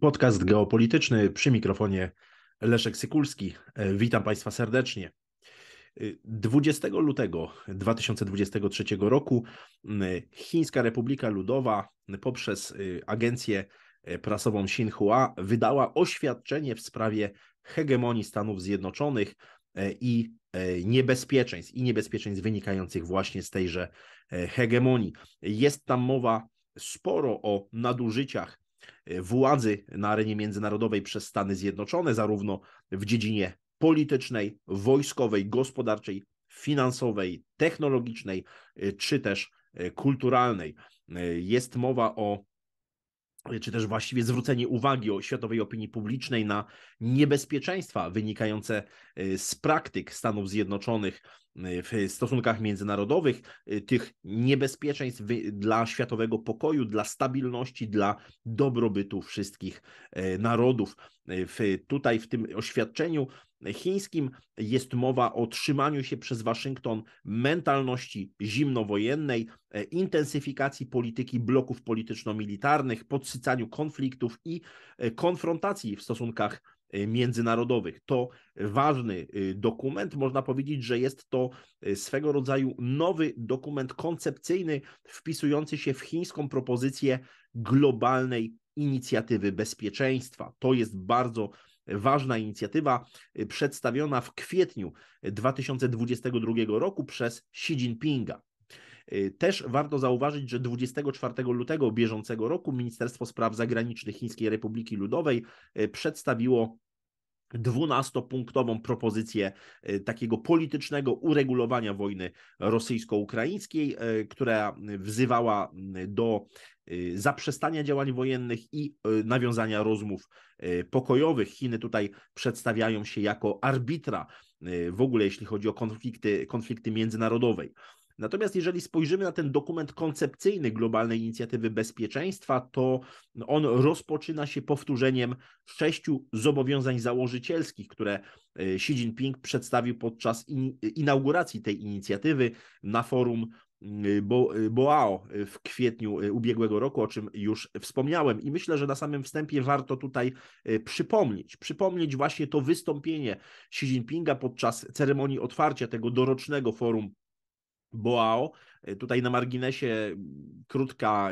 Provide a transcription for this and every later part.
Podcast geopolityczny przy mikrofonie Leszek Sykulski. E, witam Państwa serdecznie. 20 e, lutego 2023 roku Chińska Republika Ludowa poprzez e, agencję prasową Xinhua wydała oświadczenie w sprawie hegemonii Stanów Zjednoczonych i niebezpieczeństw i niebezpieczeństw wynikających właśnie z tejże hegemonii. Jest tam mowa sporo o nadużyciach E, władzy na arenie międzynarodowej przez Stany Zjednoczone, zarówno w dziedzinie politycznej, wojskowej, gospodarczej, finansowej, technologicznej e, czy też e, kulturalnej. Jest mowa o czy też właściwie zwrócenie uwagi o światowej opinii publicznej na niebezpieczeństwa wynikające Y, z praktyk Stanów Zjednoczonych y, w stosunkach międzynarodowych, y, tych niebezpieczeństw dla światowego pokoju, dla stabilności, dla dobrobytu wszystkich narodów. W, tutaj w tym oświadczeniu chińskim jest mowa o trzymaniu się przez Waszyngton mentalności zimnowojennej, intensyfikacji polityki bloków polityczno-militarnych, podsycaniu konfliktów i konfrontacji w stosunkach E, międzynarodowych. To ważny e, dokument, można powiedzieć, że jest to e, swego rodzaju nowy dokument koncepcyjny, wpisujący się w chińską propozycję globalnej inicjatywy bezpieczeństwa. To jest bardzo ważna inicjatywa przedstawiona w kwietniu 2022 roku przez Xi Jinpinga. Też warto zauważyć, że 24 lutego bieżącego roku Ministerstwo Spraw Zagranicznych Chińskiej Republiki Ludowej przedstawiło dwunastopunktową propozycję y, takiego politycznego uregulowania wojny rosyjsko-ukraińskiej, y, która wzywała y, do zaprzestania działań wojennych i nawiązania rozmów pokojowych. Chiny tutaj przedstawiają się jako arbitra w ogóle, jeśli chodzi o konflikty, konflikty międzynarodowej, Natomiast jeżeli spojrzymy na ten dokument koncepcyjny globalnej inicjatywy bezpieczeństwa, to on rozpoczyna się powtórzeniem sześciu zobowiązań założycielskich, które e, Xi Jinping przedstawił podczas inauguracji tej inicjatywy na forum e, e, BOAO w kwietniu ubiegłego roku, o czym już wspomniałem. I myślę, że na samym wstępie warto tutaj przypomnieć, przypomnieć właśnie to wystąpienie Xi Jinpinga podczas ceremonii otwarcia tego dorocznego forum Boao. E, tutaj na marginesie mm, krótka,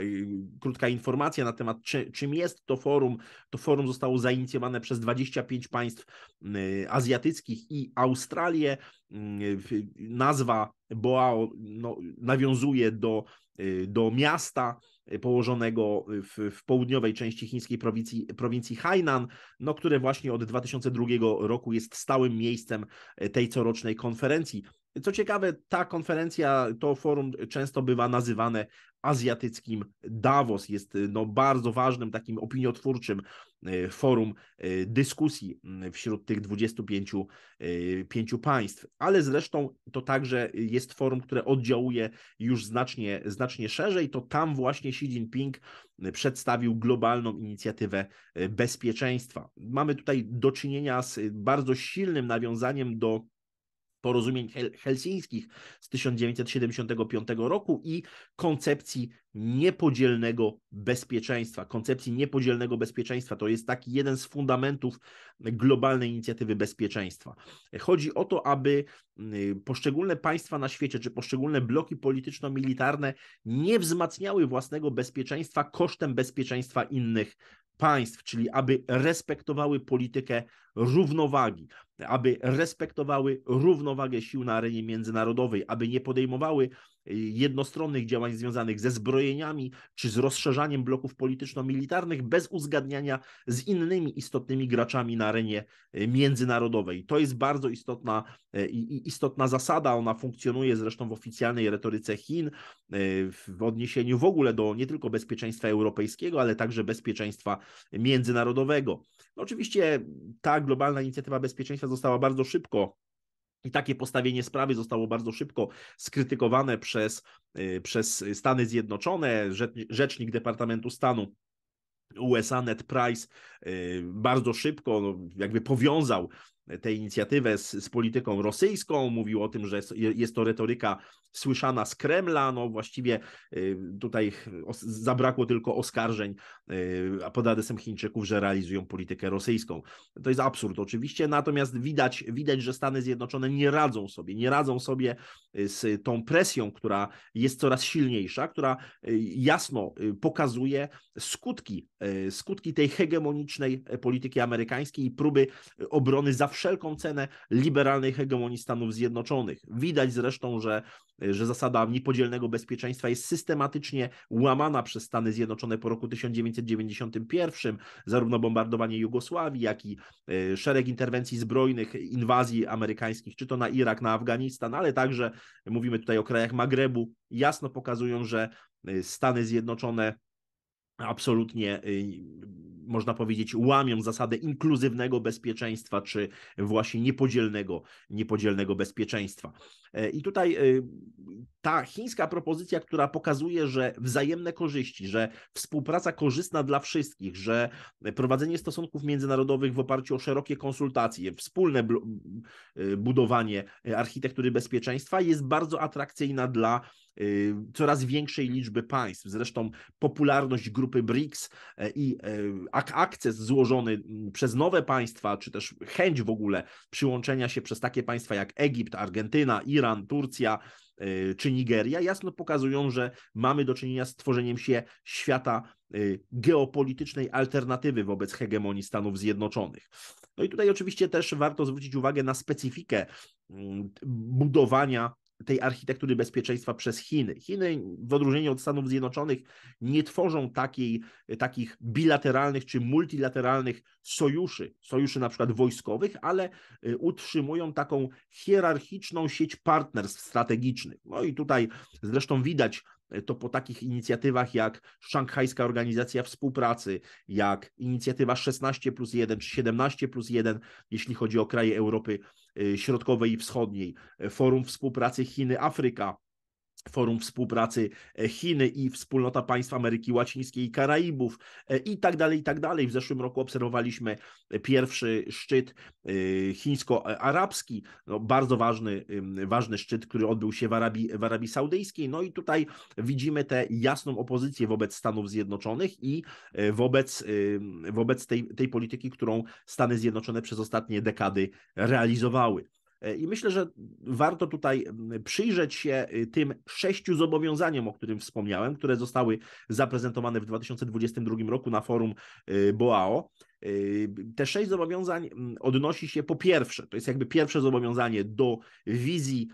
krótka informacja na temat, czy, czym jest to forum. To forum zostało zainicjowane przez 25 państw mm, azjatyckich i Australię. Mm, nazwa Boao no, nawiązuje do Y, do miasta y, położonego w, w, południowej części chińskiej prowincji, prowincji Hainan, no, które właśnie od 2002 roku jest stałym miejscem y, tej corocznej konferencji. Co ciekawe, ta konferencja, to forum często bywa nazywane azjatyckim. Davos jest y, no, bardzo ważnym takim opiniotwórczym y, forum y, dyskusji wśród tych 25 pięciu państw, ale zresztą to także jest forum, które oddziałuje już znacznie, znacznie szerzej. To tam właśnie Xi Jinping przedstawił globalną inicjatywę bezpieczeństwa. Mamy tutaj do czynienia z bardzo silnym nawiązaniem do porozumień helsińskich z 1975 roku i koncepcji niepodzielnego bezpieczeństwa. Koncepcji niepodzielnego bezpieczeństwa to jest taki jeden z fundamentów globalnej inicjatywy bezpieczeństwa. Chodzi o to, aby mm, poszczególne państwa na świecie czy poszczególne bloki polityczno-militarne nie wzmacniały własnego bezpieczeństwa kosztem bezpieczeństwa innych państw, czyli aby respektowały politykę równowagi, aby respektowały równowagę sił na arenie międzynarodowej, aby nie podejmowały y, jednostronnych działań związanych ze zbrojeniami czy z rozszerzaniem bloków polityczno-militarnych bez uzgadniania z innymi istotnymi graczami na arenie y, międzynarodowej. To jest bardzo istotna, y, istotna zasada. Ona funkcjonuje zresztą w oficjalnej retoryce Chin w odniesieniu w ogóle do nie tylko bezpieczeństwa europejskiego, ale także bezpieczeństwa międzynarodowego. No oczywiście ta globalna inicjatywa bezpieczeństwa została bardzo szybko i takie postawienie sprawy zostało bardzo szybko skrytykowane przez, y, przez Stany Zjednoczone. Rzecznik Departamentu Stanu USA Net Price y, bardzo szybko no, jakby powiązał tę inicjatywę z, z polityką rosyjską, mówił o tym, że jest to retoryka słyszana z Kremla, no właściwie y, tutaj zabrakło tylko oskarżeń y, pod adresem Chińczyków, że realizują politykę rosyjską. To jest absurd oczywiście, natomiast widać, widać, że Stany Zjednoczone nie radzą sobie, nie radzą sobie y, z tą presją, która jest coraz silniejsza, która jasno pokazuje skutki, skutki tej hegemonicznej polityki amerykańskiej i próby obrony za wszelką cenę liberalnej hegemonii Stanów Zjednoczonych. Widać zresztą, że, że zasada niepodzielnego bezpieczeństwa jest systematycznie łamana przez Stany Zjednoczone po roku 1991, zarówno bombardowanie Jugosławii, jak i e, szereg interwencji zbrojnych, inwazji amerykańskich, czy to na Irak, na Afganistan, ale także mówimy tutaj o krajach Magrebu, jasno pokazują, że e, Stany Zjednoczone absolutnie e, można powiedzieć, łamią zasadę inkluzywnego bezpieczeństwa, czy właśnie niepodzielnego, niepodzielnego bezpieczeństwa. E, I tutaj e, ta chińska propozycja, która pokazuje, że wzajemne korzyści, że współpraca korzystna dla wszystkich, że prowadzenie stosunków międzynarodowych w oparciu o szerokie konsultacje, wspólne e, budowanie architektury bezpieczeństwa jest bardzo atrakcyjna dla coraz większej liczby państw. Zresztą popularność grupy BRICS i tak, akces złożony mm, przez nowe państwa, czy też chęć w ogóle przyłączenia się przez takie państwa jak Egipt, Argentyna, Iran, Turcja, y, czy Nigeria, jasno pokazują, że mamy do czynienia z tworzeniem się świata y, geopolitycznej alternatywy wobec hegemonii Stanów Zjednoczonych. No i tutaj oczywiście też warto zwrócić uwagę na specyfikę mm, budowania tej architektury bezpieczeństwa przez Chiny. Chiny, w odróżnieniu od Stanów Zjednoczonych, nie tworzą takiej, takich bilateralnych czy multilateralnych sojuszy, sojuszy na przykład wojskowych, ale y, utrzymują taką hierarchiczną sieć partnerstw strategicznych. No i tutaj zresztą widać to po takich inicjatywach jak Szanghajska Organizacja Współpracy, jak inicjatywa 16 plus 1 czy 17 plus 1, jeśli chodzi o kraje Europy y, Środkowej i Wschodniej, y, Forum Współpracy Chiny-Afryka, Forum Współpracy e, Chiny i Wspólnota Państw Ameryki Łacińskiej i Karaibów e, i tak dalej, i tak dalej. W zeszłym roku obserwowaliśmy e, pierwszy szczyt chińsko-arabski, no, bardzo ważny, ważny szczyt, który odbył się w Arabii, w Arabii Saudyjskiej. No i tutaj widzimy tę jasną opozycję wobec Stanów Zjednoczonych i wobec, wobec tej, tej polityki, którą Stany Zjednoczone przez ostatnie dekady realizowały. E, I myślę, że warto tutaj mm, przyjrzeć się y, tym sześciu zobowiązaniom, o którym wspomniałem, które zostały zaprezentowane w 2022 roku na forum y, BOAO. Y, te sześć zobowiązań mm, odnosi się po pierwsze, to jest jakby pierwsze zobowiązanie do wizji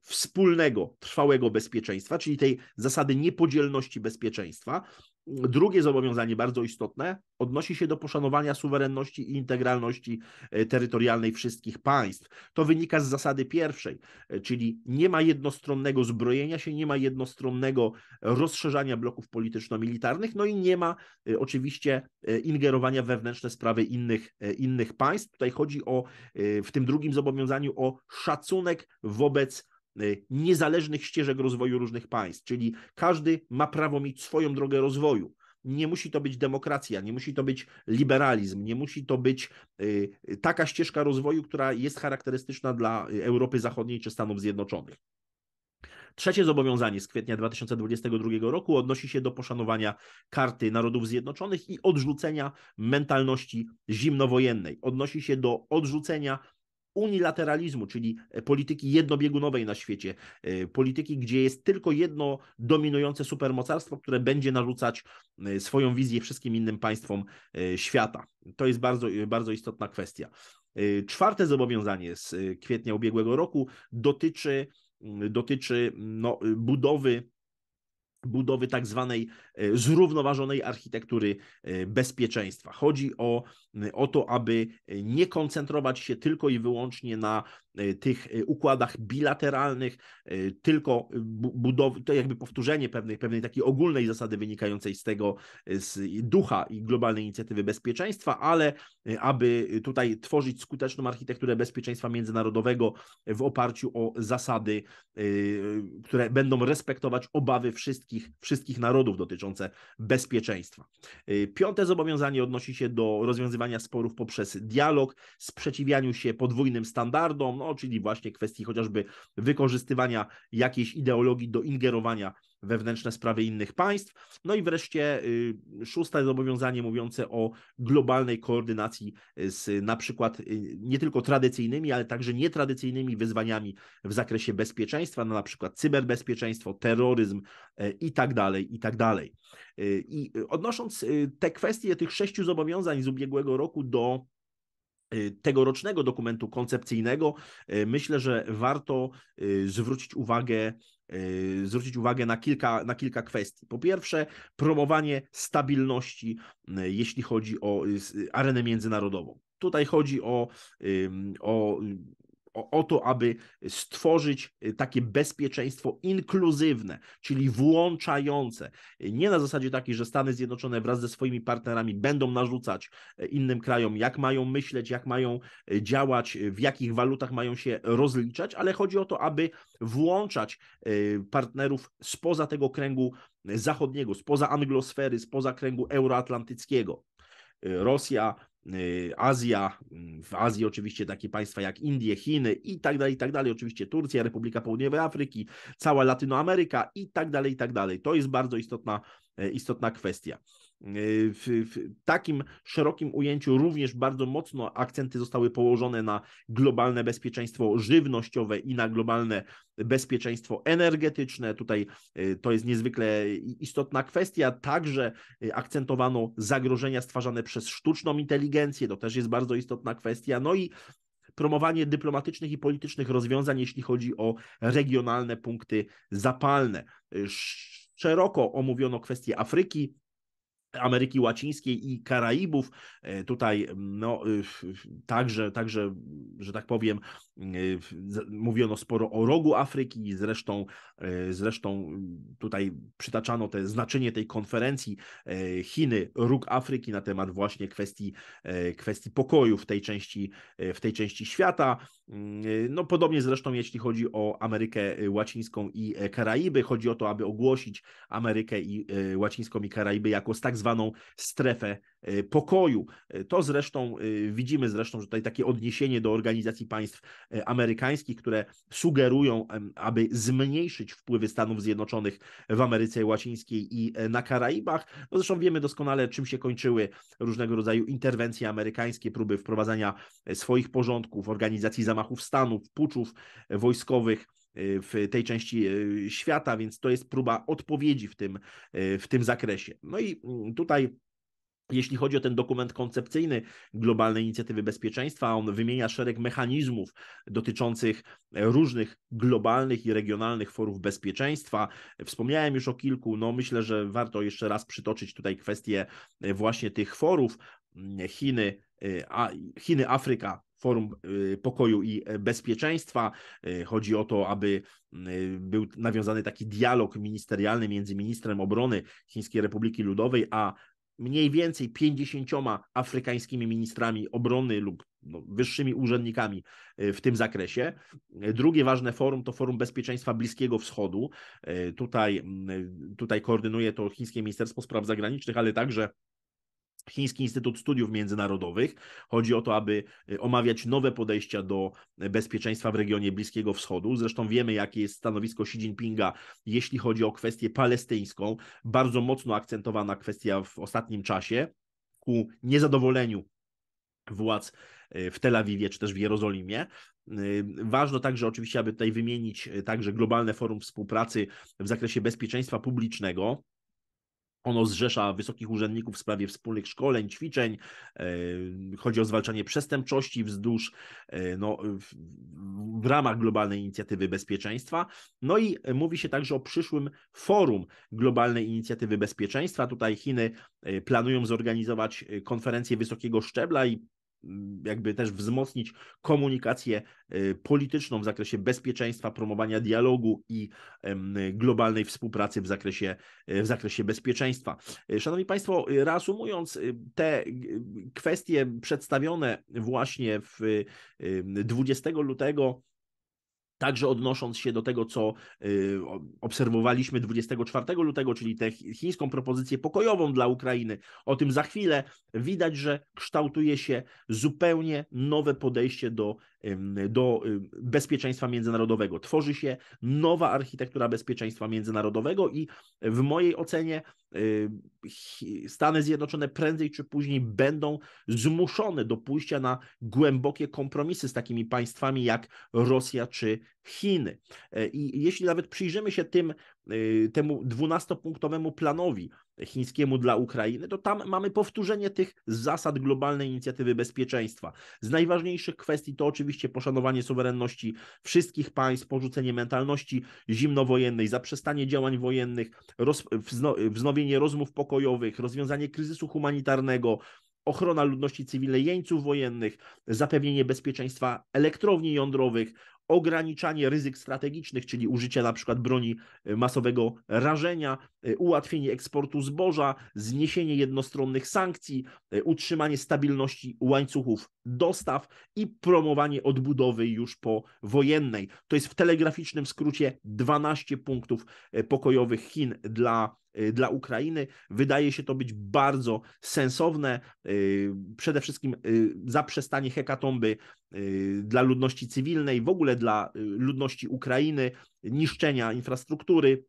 wspólnego, trwałego bezpieczeństwa, czyli tej zasady niepodzielności bezpieczeństwa. Drugie zobowiązanie, bardzo istotne, odnosi się do poszanowania suwerenności i integralności e, terytorialnej wszystkich państw. To wynika z zasady pierwszej, e, czyli nie ma jednostronnego zbrojenia się, nie ma jednostronnego rozszerzania bloków polityczno-militarnych, no i nie ma e, oczywiście ingerowania wewnętrzne sprawy innych, innych państw. Tutaj chodzi o, w tym drugim zobowiązaniu o szacunek wobec E, niezależnych ścieżek rozwoju różnych państw, czyli każdy ma prawo mieć swoją drogę rozwoju. Nie musi to być demokracja, nie musi to być liberalizm, nie musi to być e, taka ścieżka rozwoju, która jest charakterystyczna dla Europy Zachodniej czy Stanów Zjednoczonych. Trzecie zobowiązanie z kwietnia 2022 roku odnosi się do poszanowania karty Narodów Zjednoczonych i odrzucenia mentalności zimnowojennej. Odnosi się do odrzucenia unilateralizmu, czyli e, polityki jednobiegunowej na świecie, e, polityki, gdzie jest tylko jedno dominujące supermocarstwo, które będzie narzucać e, swoją wizję wszystkim innym państwom świata. To jest bardzo, bardzo istotna kwestia. Czwarte zobowiązanie z kwietnia ubiegłego roku dotyczy, dotyczy no, budowy budowy tak zwanej e, zrównoważonej architektury e, bezpieczeństwa. Chodzi o, e, o to, aby nie koncentrować się tylko i wyłącznie na E, tych e, układach bilateralnych, e, tylko budow- to jakby powtórzenie pewnej, pewnej takiej ogólnej zasady wynikającej z tego, z ducha i globalnej inicjatywy bezpieczeństwa, ale aby tutaj tworzyć skuteczną architekturę bezpieczeństwa międzynarodowego w oparciu o zasady, które będą respektować obawy wszystkich, wszystkich narodów dotyczące bezpieczeństwa. Piąte zobowiązanie odnosi się do rozwiązywania sporów poprzez dialog, sprzeciwianiu się podwójnym standardom, no, czyli właśnie kwestii chociażby wykorzystywania jakiejś ideologii do ingerowania wewnętrzne sprawy innych państw. No i wreszcie y, szóste zobowiązanie mówiące o globalnej koordynacji y, z na przykład y, nie tylko tradycyjnymi, ale także nietradycyjnymi wyzwaniami w zakresie bezpieczeństwa, no na przykład cyberbezpieczeństwo, terroryzm e, i tak dalej, i tak dalej. I odnosząc te kwestie tych sześciu zobowiązań z ubiegłego roku do Y, tegorocznego dokumentu koncepcyjnego y, myślę, że warto y, zwrócić uwagę zwrócić uwagę na kilka, na kilka kwestii. Po pierwsze, promowanie stabilności, jeśli chodzi o arenę międzynarodową. Tutaj chodzi o, o o, o to, aby stworzyć y, takie bezpieczeństwo inkluzywne, czyli włączające. Nie na zasadzie takiej, że Stany Zjednoczone wraz ze swoimi partnerami będą narzucać y, innym krajom, jak mają myśleć, jak mają y, działać, w jakich walutach mają się rozliczać, ale chodzi o to, aby włączać partnerów spoza tego kręgu zachodniego, spoza anglosfery, spoza kręgu euroatlantyckiego. Y, Rosja, y, Azja, mm, w Azji oczywiście takie państwa jak Indie, Chiny i tak dalej, i tak dalej. Oczywiście Turcja, Republika Południowej Afryki, cała Latynoameryka i tak dalej, i tak dalej. To jest bardzo istotna, e, istotna kwestia. Y, w, w, takim szerokim ujęciu również bardzo mocno akcenty zostały położone na globalne bezpieczeństwo żywnościowe i na globalne bezpieczeństwo energetyczne. Tutaj y, to jest niezwykle istotna kwestia. Także y, akcentowano zagrożenia stwarzane przez sztuczną inteligencję. To też jest bardzo istotna kwestia. No i promowanie dyplomatycznych i politycznych rozwiązań, jeśli chodzi o regionalne punkty zapalne. Szeroko omówiono kwestię Afryki, Ameryki Łacińskiej i Karaibów. E, tutaj mm, no, y, także, także, mm, że tak powiem, y, mówiono sporo o rogu Afryki, zresztą, e, zresztą mm, tutaj przytaczano te znaczenie tej konferencji e, Chiny, róg Afryki na temat właśnie kwestii, kwestii pokoju w tej części, w tej części świata. No, podobnie zresztą jeśli chodzi o Amerykę Łacińską i Karaiby, chodzi o to, aby ogłosić Amerykę i Łacińską i Karaiby jako tak zwaną strefę e, pokoju. E, to zresztą e, widzimy zresztą że tutaj takie odniesienie do organizacji państw amerykańskich, które sugerują, aby zmniejszyć wpływy Stanów Zjednoczonych w Ameryce Łacińskiej i na Karaibach. No zresztą wiemy doskonale, czym się kończyły różnego rodzaju interwencje amerykańskie, próby wprowadzania swoich porządków, organizacji zamachów stanów, puczów wojskowych Y, w tej części y, świata, więc to jest próba odpowiedzi w tym, y, w tym zakresie. No i mm, tutaj jeśli chodzi o ten dokument koncepcyjny Globalnej Inicjatywy Bezpieczeństwa, on wymienia szereg mechanizmów dotyczących różnych globalnych i regionalnych forów bezpieczeństwa. Wspomniałem już o kilku, no myślę, że warto jeszcze raz przytoczyć tutaj kwestię właśnie tych forów. Chiny, Chiny, Afryka, Forum y, Pokoju i e, Bezpieczeństwa. Y, chodzi o to, aby y, był nawiązany taki dialog ministerialny między ministrem obrony Chińskiej Republiki Ludowej a mniej więcej 50 afrykańskimi ministrami obrony lub no, wyższymi urzędnikami w tym zakresie. Drugie ważne forum to Forum Bezpieczeństwa Bliskiego Wschodu. Tutaj, tutaj koordynuje to chińskie Ministerstwo Spraw Zagranicznych, ale także Chiński Instytut Studiów Międzynarodowych. Chodzi o to, aby y, omawiać nowe podejścia do y, bezpieczeństwa w regionie Bliskiego Wschodu. Zresztą wiemy, jakie jest stanowisko Xi Jinpinga, jeśli chodzi o kwestię palestyńską. Bardzo mocno akcentowana kwestia w ostatnim czasie ku niezadowoleniu władz y, w Tel Awiwie czy też w Jerozolimie. Ważne także oczywiście, aby tutaj wymienić także Globalne Forum Współpracy w zakresie bezpieczeństwa publicznego, ono zrzesza wysokich urzędników w sprawie wspólnych szkoleń, ćwiczeń. E, chodzi o zwalczanie przestępczości wzdłuż, e, no, w ramach globalnej inicjatywy bezpieczeństwa. No i mówi się także o przyszłym forum globalnej inicjatywy bezpieczeństwa. Tutaj Chiny e, planują zorganizować konferencję wysokiego szczebla i jakby też wzmocnić komunikację y, polityczną w zakresie bezpieczeństwa, promowania dialogu i globalnej współpracy w zakresie, w zakresie bezpieczeństwa. Y, szanowni Państwo, y, reasumując te kwestie przedstawione właśnie w 20 lutego Także odnosząc się do tego, co y, obserwowaliśmy 24 lutego, czyli tę chińską propozycję pokojową dla Ukrainy, o tym za chwilę, widać, że kształtuje się zupełnie nowe podejście do do bezpieczeństwa międzynarodowego. Tworzy się nowa architektura bezpieczeństwa międzynarodowego i w mojej ocenie Stany Zjednoczone prędzej czy później będą zmuszone do pójścia na głębokie kompromisy z takimi państwami jak Rosja czy Chiny. E, I jeśli nawet przyjrzymy się tym, e, temu dwunastopunktowemu planowi chińskiemu dla Ukrainy, to tam mamy powtórzenie tych zasad globalnej inicjatywy bezpieczeństwa. Z najważniejszych kwestii to oczywiście poszanowanie suwerenności wszystkich państw, porzucenie mentalności zimnowojennej, zaprzestanie działań wojennych, roz, wzno, wznowienie rozmów pokojowych, rozwiązanie kryzysu humanitarnego, ochrona ludności cywilnej jeńców wojennych, zapewnienie bezpieczeństwa elektrowni jądrowych, ograniczanie ryzyk strategicznych, czyli użycie na przykład broni e, masowego rażenia, e, ułatwienie eksportu zboża, zniesienie jednostronnych sankcji, e, utrzymanie stabilności łańcuchów dostaw i promowanie odbudowy już powojennej. To jest w telegraficznym skrócie 12 punktów pokojowych Chin dla Y, dla Ukrainy. Wydaje się to być bardzo sensowne. Y, przede wszystkim y, zaprzestanie hekatomby dla ludności cywilnej, w ogóle dla ludności Ukrainy, niszczenia infrastruktury,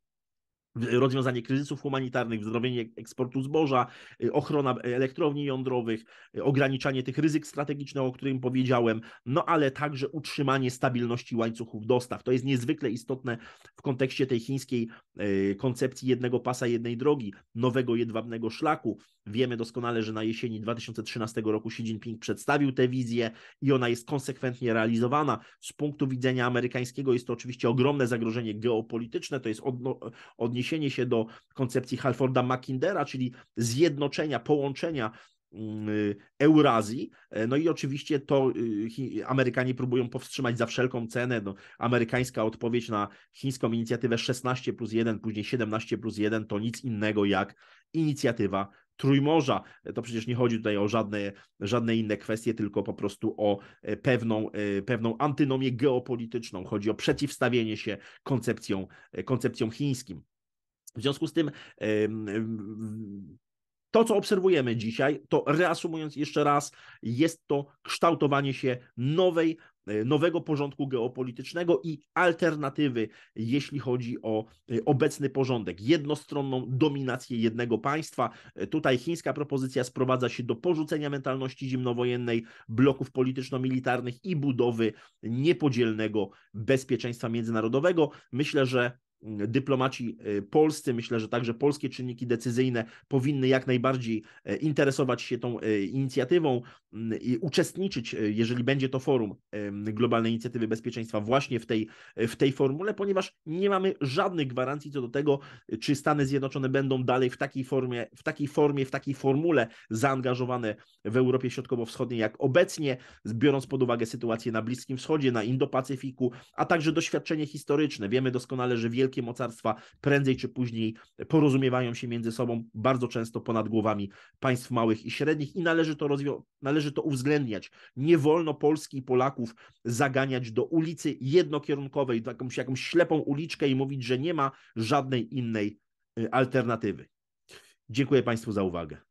rozwiązanie kryzysów humanitarnych, wznowienie eksportu zboża, y, ochrona elektrowni jądrowych, y, ograniczanie tych ryzyk strategicznych, o którym powiedziałem, no ale także utrzymanie stabilności łańcuchów dostaw. To jest niezwykle istotne w kontekście tej chińskiej y, koncepcji jednego pasa, jednej drogi, nowego jedwabnego szlaku, Wiemy doskonale, że na jesieni 2013 roku Xi Jinping przedstawił tę wizję i ona jest konsekwentnie realizowana. Z punktu widzenia amerykańskiego jest to oczywiście ogromne zagrożenie geopolityczne, to jest odniesienie się do koncepcji Halforda Mackindera, czyli zjednoczenia, połączenia mm, Eurazji. No i oczywiście to y, Amerykanie próbują powstrzymać za wszelką cenę. No, amerykańska odpowiedź na chińską inicjatywę 16 plus 1, później 17 plus 1 to nic innego jak inicjatywa Trójmorza. E, to przecież nie chodzi tutaj o żadne, żadne inne kwestie, tylko po prostu o e, pewną, e, pewną antynomię geopolityczną. Chodzi o przeciwstawienie się koncepcjom, koncepcjom chińskim. W związku z tym to, co obserwujemy dzisiaj, to reasumując jeszcze raz, jest to kształtowanie się nowej E, nowego porządku geopolitycznego i alternatywy, jeśli chodzi o e, obecny porządek, jednostronną dominację jednego państwa. E, tutaj chińska propozycja sprowadza się do porzucenia mentalności zimnowojennej, bloków polityczno-militarnych i budowy niepodzielnego bezpieczeństwa międzynarodowego. Myślę, że dyplomaci y, polscy, myślę, że także polskie czynniki decyzyjne powinny jak najbardziej e, interesować się tą e, inicjatywą mm, i uczestniczyć, e, jeżeli będzie to forum Globalnej Inicjatywy Bezpieczeństwa właśnie w tej, w tej formule, ponieważ nie mamy żadnych gwarancji co do tego, czy Stany Zjednoczone będą dalej w takiej formie, w takiej formie, w takiej formule zaangażowane w Europie Środkowo-Wschodniej jak obecnie, biorąc pod uwagę sytuację na Bliskim Wschodzie, na Indo-Pacyfiku, a także doświadczenie historyczne. Wiemy doskonale, że wielkie wielkie mocarstwa prędzej czy później porozumiewają się między sobą, bardzo często ponad głowami państw małych i średnich i należy to, rozwią- należy to uwzględniać. Nie wolno Polski i Polaków zaganiać do ulicy jednokierunkowej, jakąś, jakąś ślepą uliczkę i mówić, że nie ma żadnej innej y, alternatywy. Dziękuję Państwu za uwagę.